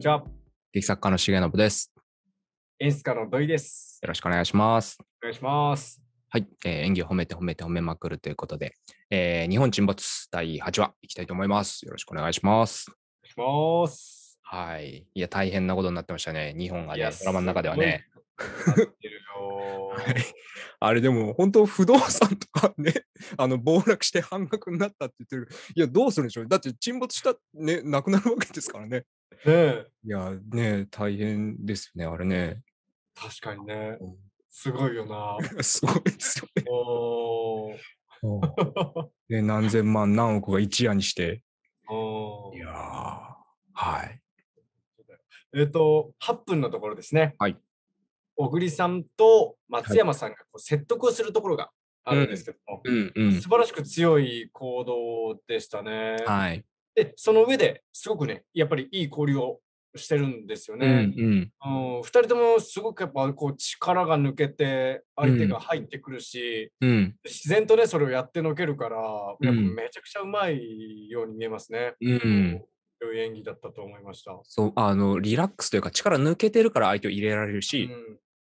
にちは。劇作家の重信です。演出家の土井です。よろしくお願いします。お願いします。はい、えー、演技を褒めて褒めて褒めまくるということで、えー、日本沈没第8話いきたいと思います。よろしくお願いします。お願いします。はい。いや、大変なことになってましたね。日本がね、ドラマの中ではね。はい、あれでも本当不動産とかね あの暴落して半額になったって言ってるいやどうするんでしょうだって沈没した、ね、なくなるわけですからね。ねいやね大変ですねあれね。確かにね、すごいよな。すごいですよね。で何千万何億が一夜にして。いやはい。えっ、ー、と8分のところですね。はい小栗さんと松山さんがこう説得をするところがあるんですけども、うんうんうん、素晴らしく強い行動でしたね。はい、でその上ですごくねやっぱりいい交流をしてるんですよね。うん、うん、2人ともすごくやっぱこう力が抜けて相手が入ってくるし、うん、自然とねそれをやってのけるから、やっぱめちゃくちゃうまいように見えますね。うん良い演技だったと思いましたそうあのリラックスというか力抜けてるから相手を入れられるし、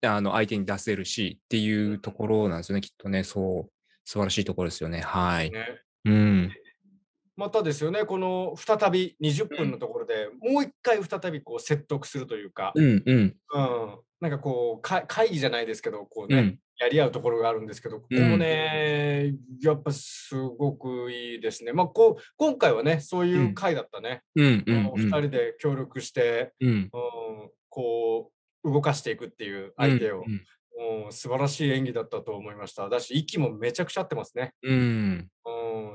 あの相手に出せるしっていうところなんですよね、きっとね、そう、素晴らしいところですよね。はい。ね、うん。またですよね、この再び20分のところで、うん、もう一回再びこう説得するというか、うんうん、うん、なんかこう会議じゃないですけど、こうね、うん、やり合うところがあるんですけど、ここもね、やっぱすごくいいですね。まあ、こう今回はね、そういう会だったね。うん、2人で協力して、うんこう動かしていくっていう相手を、うんうん、素晴らしい演技だったと思いました。だし、息もめちゃくちゃ合ってますね。うん、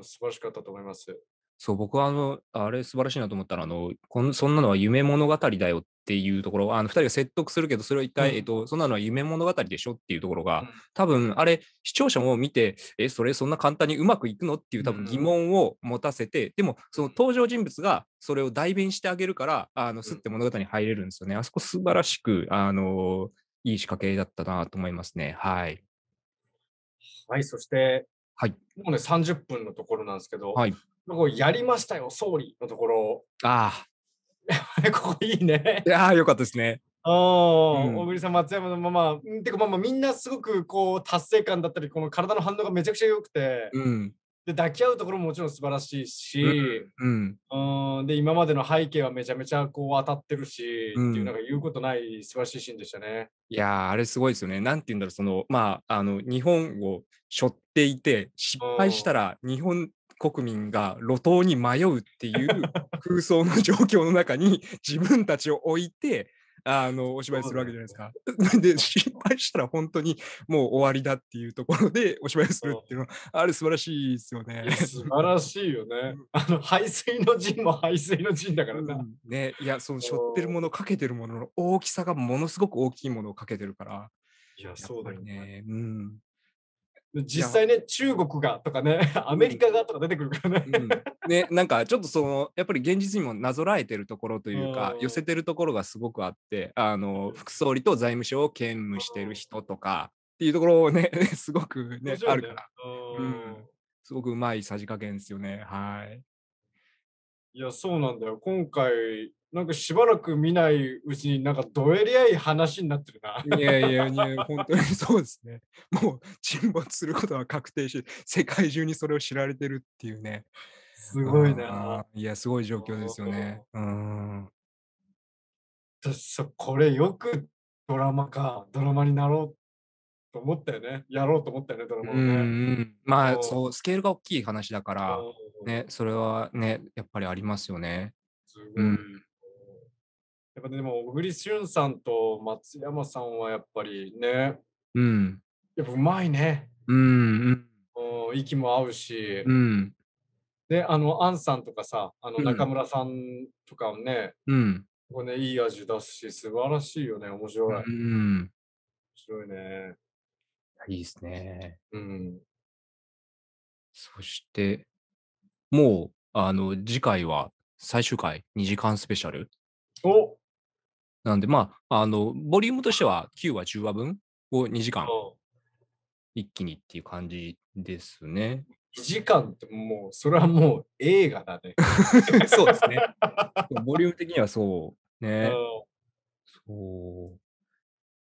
素晴らしかったと思います。そう、僕はあの、あれ素晴らしいなと思ったら、あのこんそんなのは夢物語だよっっていうところ、あの2人が説得するけど、それは一体、うん、えっと、そんなのは夢物語でしょっていうところが、ん、多分あれ、視聴者も見て、え、それそんな簡単にうまくいくのっていう多分疑問を持たせて、うん、でも、その登場人物がそれを代弁してあげるから、あのすって物語に入れるんですよね。あそこ素晴らしく、あのいい仕掛けだったなと思いますね。はい。はい、そして、はい、もうね、30分のところなんですけど、はい、やりましたよ、総理のところ。ああ、ここいいね。いやー、よかったですね。うん、さん、松山のまま、てかまあまあみんなすごくこう達成感だったり、この体の反応がめちゃくちゃ良くて、うん、で抱き合うところももちろん素晴らしいし、で今までの背景はめちゃめちゃこう当たってるし、うん、っていうなんか言うことない素晴らしいシーンでしたね。いやあれすごいですよね。なんて言うんだろう、そのまあ、あの日本を背負っていて、失敗したら日本国民が路頭に迷うっていう 空想の状況の中に自分たちを置いてあのお芝居するわけじゃないですか。で失敗したら本当にもう終わりだっていうところでお芝居するっていうのはあれ素晴らしいですよね。素晴らしいよね。あの排水の陣も排水の陣だからな。うん、ねいやその背負ってるものかけてるものの大きさがものすごく大きいものをかけてるから。いやそうだよね。うん実際ね中国がとかねアメリカがとか出てくるからね、うん、ねなんかちょっとそのやっぱり現実にもなぞらえてるところというか、寄せてるところがすごくあってあの副総理と財務省を兼務してる人とかっていうところをね すごくね、ね、あるから、うん、すごくうまいさじ加減ですよねはいいやそうなんだよ今回なんかしばらく見ないうちになんかどえり合い話になってるな。いやいやいや、本当にそうですね。もう沈没することは確定し、世界中にそれを知られてるっていうね。すごいな。いや、すごい状況ですよね。うん。これよくドラマか、ドラマになろうと思ったよね。やろうと思ったよね、ドラマをね。うんうん、まあそう、スケールが大きい話だから、ね、それはね、やっぱりありますよね。うんやっぱでも、小栗旬さんと松山さんはやっぱりね、うん。やっぱうまいね。うん、うん。息も合うし、うん。で、あの、杏さんとかさ、あの中村さんとかもね、うん。ここね、いい味出すし、素晴らしいよね、面白い。うん。面白いね。いいですね。うん。そして、もう、あの、次回は最終回2時間スペシャル。おなんで、まあ、あの、ボリュームとしては9話、10話分を2時間、一気にっていう感じですね。2時間ってもう、それはもう映画だね。そうですね。ボリューム的にはそう。ね。そう。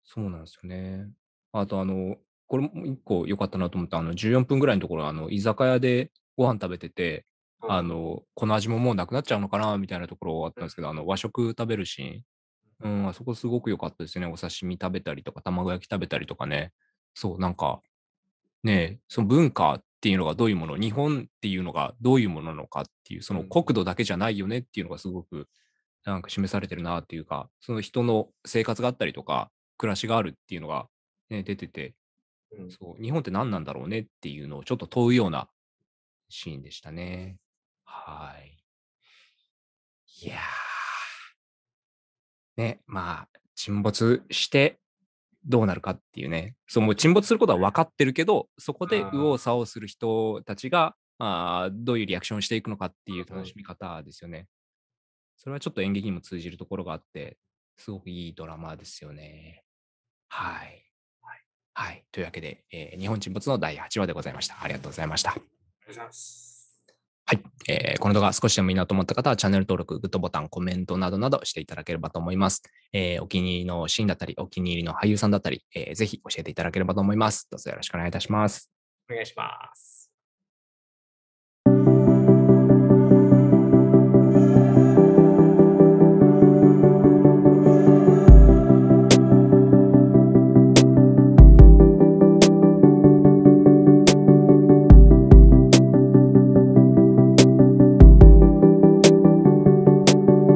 そうなんですよね。あと、あの、これも一個良かったなと思った、あの、14分ぐらいのところ、あの、居酒屋でご飯食べてて、うん、あの、この味ももうなくなっちゃうのかな、みたいなところあったんですけど、うん、あの、和食食べるシーン。うん、あそこすごく良かったですね。お刺身食べたりとか、卵焼き食べたりとかね。そう、なんか、ね、その文化っていうのがどういうもの、日本っていうのがどういうものなのかっていう、その国土だけじゃないよねっていうのがすごく、なんか示されてるなっていうか、その人の生活があったりとか、暮らしがあるっていうのが、ね、出てて、うん、そう、日本って何なんだろうねっていうのをちょっと問うようなシーンでしたね。はい。いやー。ね、まあ、沈没してどうなるかっていうね、そうもう沈没することは分かってるけど、そこで右往左往する人たちが、あ、どういうリアクションをしていくのかっていう楽しみ方ですよね。それはちょっと演劇にも通じるところがあって、すごくいいドラマですよね。はい。はい。というわけで、えー、日本沈没の第8話でございました。ありがとうございました。ありがとうございます。はい、えー、この動画少しでもいいなと思った方はチャンネル登録、グッドボタン、コメントなどなどしていただければと思います。えー、お気に入りのシーンだったり、お気に入りの俳優さんだったり、えー、ぜひ教えていただければと思います。どうぞよろしくお願いいたします。お願いします。